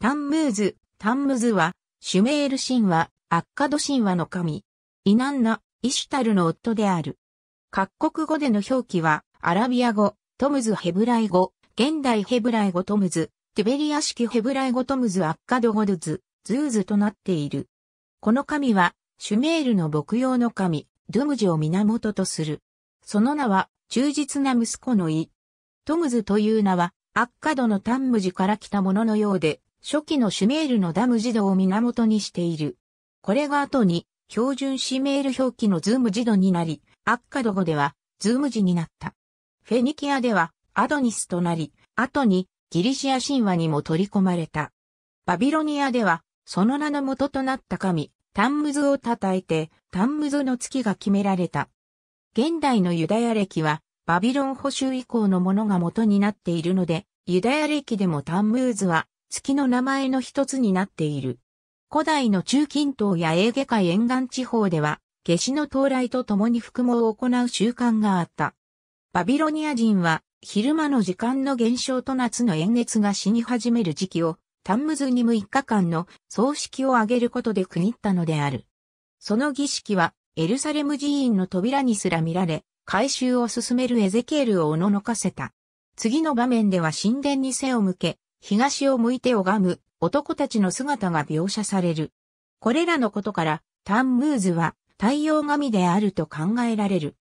タンムーズ、タンムズは、シュメール神話、アッカド神話の神。イナンナ、イシュタルの夫である。各国語での表記は、アラビア語、トムズヘブライ語、現代ヘブライ語トムズ、テュベリア式ヘブライ語トムズアッカドゴルズ、ズーズとなっている。この神は、シュメールの牧羊の神、ドゥムジを源とする。その名は、忠実な息子のイ。トムズという名は、アッカドのタンムジから来たもののようで、初期のシュメールのダム自動を源にしている。これが後に、標準シメール表記のズーム自動になり、アッカド語では、ズーム字になった。フェニキアでは、アドニスとなり、後に、ギリシア神話にも取り込まれた。バビロニアでは、その名の元となった神、タンムズを称えて、タンムズの月が決められた。現代のユダヤ歴は、バビロン補修以降のものが元になっているので、ユダヤ歴でもタンムーズは月の名前の一つになっている。古代の中近東やエーゲ海沿岸地方では、夏至の到来とともに服喪を行う習慣があった。バビロニア人は、昼間の時間の減少と夏の炎熱が死に始める時期を、タンムズニム一日間の葬式を挙げることで区切ったのである。その儀式は、エルサレム寺院の扉にすら見られ、改修を進めるエゼケールをおののかせた。次の場面では神殿に背を向け、東を向いて拝む男たちの姿が描写される。これらのことから、タンムーズは太陽神であると考えられる。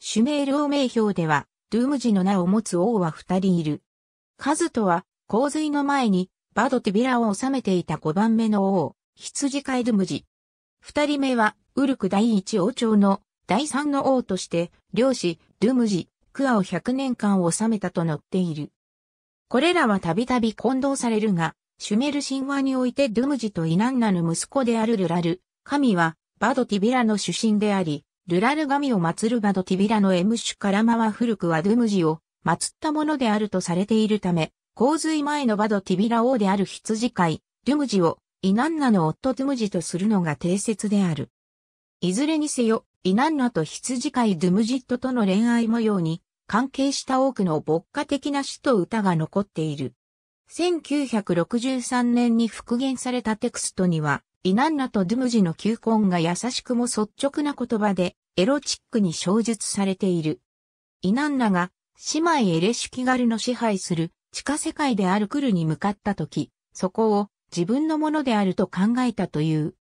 シュメール王名表では、ドゥームジの名を持つ王は二人いる。カズトは、洪水の前に、バドティビラを治めていた五番目の王、羊飼いドゥムジ。二人目は、ウルク第一王朝の第三の王として、領主、ドゥムジ、クアを百年間治めたと載っている。これらはたびたび混同されるが、シュメル神話においてドゥムジとイナンナの息子であるルラル、神はバドティビラの主神であり、ルラル神を祀るバドティビラのエムシュカラマは古くはドゥムジを祀ったものであるとされているため、洪水前のバドティビラ王である羊飼い、ドゥムジをイナンナの夫ドゥムジとするのが定説である。いずれにせよ、イナンナと羊飼いドゥムジットとの恋愛模様に関係した多くの牧歌的な詩と歌が残っている。1963年に復元されたテクストには、イナンナとドゥムジの求婚が優しくも率直な言葉で、エロチックに小述されている。イナンナが、姉妹エレシュキガルの支配する地下世界であるクルに向かった時、そこを自分のものであると考えたという。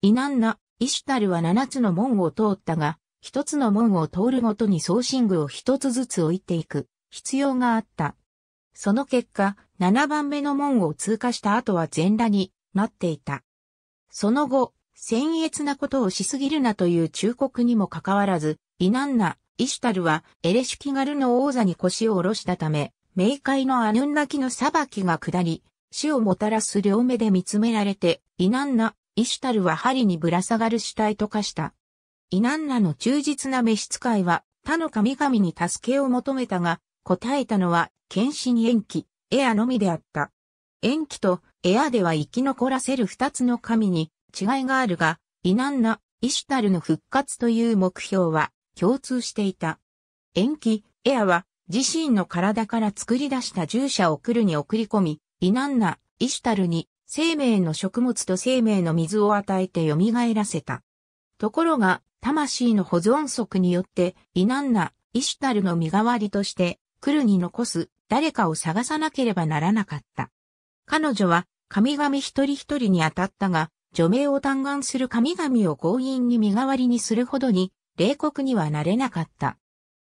イナンナ、イシュタルは7つの門を通ったが、一つの門を通るごとに送信具を一つずつ置いていく必要があった。その結果、7番目の門を通過した後は全裸になっていた。その後、僭越なことをしすぎるなという忠告にもかかわらず、イナンナ、イシュタルはエレシュキガルの王座に腰を下ろしたため、冥界のアヌンナキの裁きが下り、死をもたらす両目で見つめられて、イナンナ、イシュタルは針にぶら下がる死体と化した。イナンナの忠実な召使いは他の神々に助けを求めたが、答えたのは、献身延期、エアのみであった。延期とエアでは生き残らせる二つの神に違いがあるが、イナンナ、イシュタルの復活という目標は共通していた。延期、エアは自身の体から作り出した従者を来るに送り込み、イナンナ、イシュタルに生命の食物と生命の水を与えて蘇らせた。ところが、魂の保存則によって、異難な、イシュタルの身代わりとして、クルに残す、誰かを探さなければならなかった。彼女は、神々一人一人に当たったが、除名を嘆願する神々を強引に身代わりにするほどに、冷酷にはなれなかった。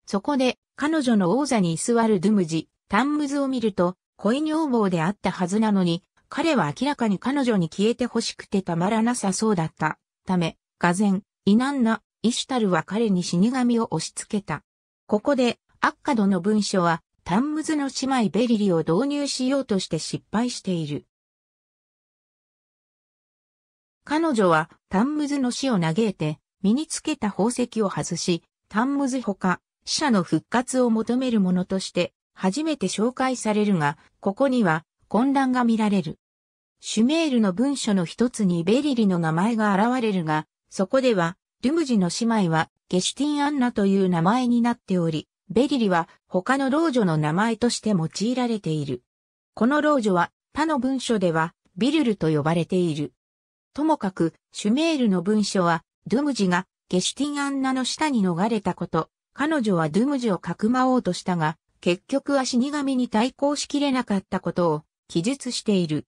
そこで、彼女の王座に居座るドゥムジ、タンムズを見ると、恋女房であったはずなのに、彼は明らかに彼女に消えて欲しくてたまらなさそうだった。ため、俄然、イナンナ、イシュタルは彼に死神を押し付けた。ここで、アッカドの文書は、タンムズの姉妹ベリリを導入しようとして失敗している。彼女はタンムズの死を嘆いて、身につけた宝石を外し、タンムズほか、死者の復活を求めるものとして、初めて紹介されるが、ここには混乱が見られる。シュメールの文書の一つにベリリの名前が現れるが、そこでは、ルムジの姉妹はゲシュティン・アンナという名前になっており、ベリリは他の老女の名前として用いられている。この老女は他の文書ではビルルと呼ばれている。ともかく、シュメールの文書は、ドゥムジがゲシュティン・アンナの下に逃れたこと、彼女はドゥムジをかくまおうとしたが、結局は死神に対抗しきれなかったことを記述している。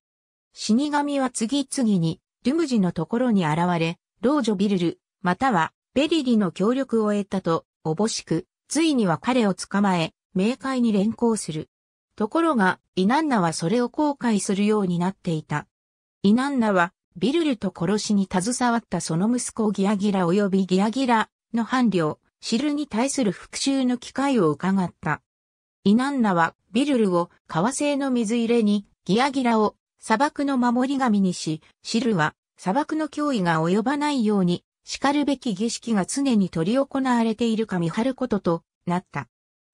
死神は次々にドゥムジのところに現れ、老女ビルル、またはベリリの協力を得たと、おぼしく、ついには彼を捕まえ、冥界に連行する。ところが、イナンナはそれを後悔するようになっていた。イナンナは、ビルルと殺しに携わったその息子ギアギラ及びギアギラの伴侶、シルに対する復讐の機会を伺った。イナンナはビルルを革製の水入れにギアギラを砂漠の守り神にし、シルは砂漠の脅威が及ばないように、叱るべき儀式が常に取り行われているか見張ることとなった。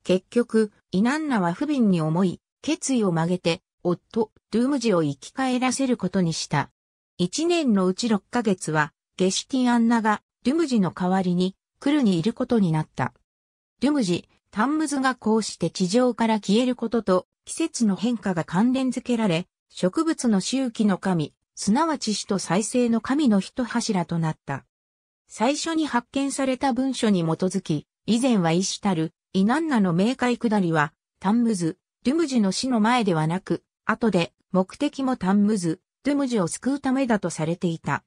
結局、イナンナは不憫に思い、決意を曲げて、夫、ドゥームジを生き返らせることにした。一年のうち六ヶ月は、ゲシティアンナが、ドゥムジの代わりに、クルにいることになった。ドゥムジ、タンムズがこうして地上から消えることと、季節の変化が関連づけられ、植物の周期の神、すなわち死と再生の神の一柱となった。最初に発見された文書に基づき、以前はイシタル、イナンナの冥界下りは、タンムズ、ドゥムジの死の前ではなく、後で、目的もタンムズ、ドゥムジを救うためだとされていた。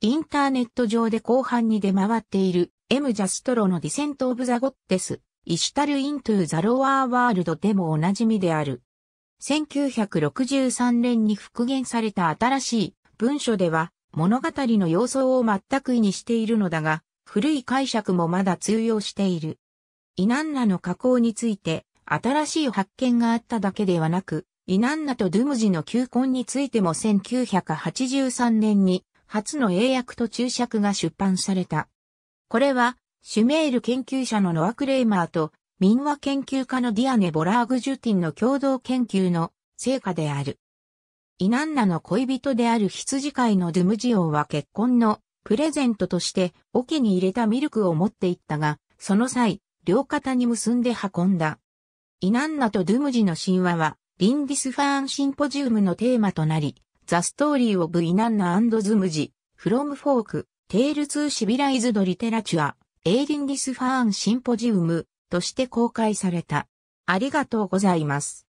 インターネット上で後半に出回っている、エム・ジャストロのディセント・オブ・ザ・ゴッテス、イシュタル・イントゥ・ザ・ロワー・ワールドでもおなじみである。1963年に復元された新しい文書では物語の様相を全く意にしているのだが、古い解釈もまだ通用している。イナンナの加工について新しい発見があっただけではなく、イナンナとドゥムジの求婚についても1983年に初の英訳と注釈が出版された。これは、シュメール研究者のノア・クレイマーと民話研究家のディアネ・ボラーグ・ジュティンの共同研究の成果である。イナンナの恋人である羊飼いのドゥムジオンは結婚のプレゼントとして桶に入れたミルクを持っていったが、その際、両肩に結んで運んだ。イナンナとドゥムジの神話は、リンディスファーンシンポジウムのテーマとなり、ザ・ストーリー・オブ・イナンナズムジ、フロム・フォーク、テール・ツー・シビライズド・リテラチュア、エイリンディスファーンシンポジウム、として公開された。ありがとうございます。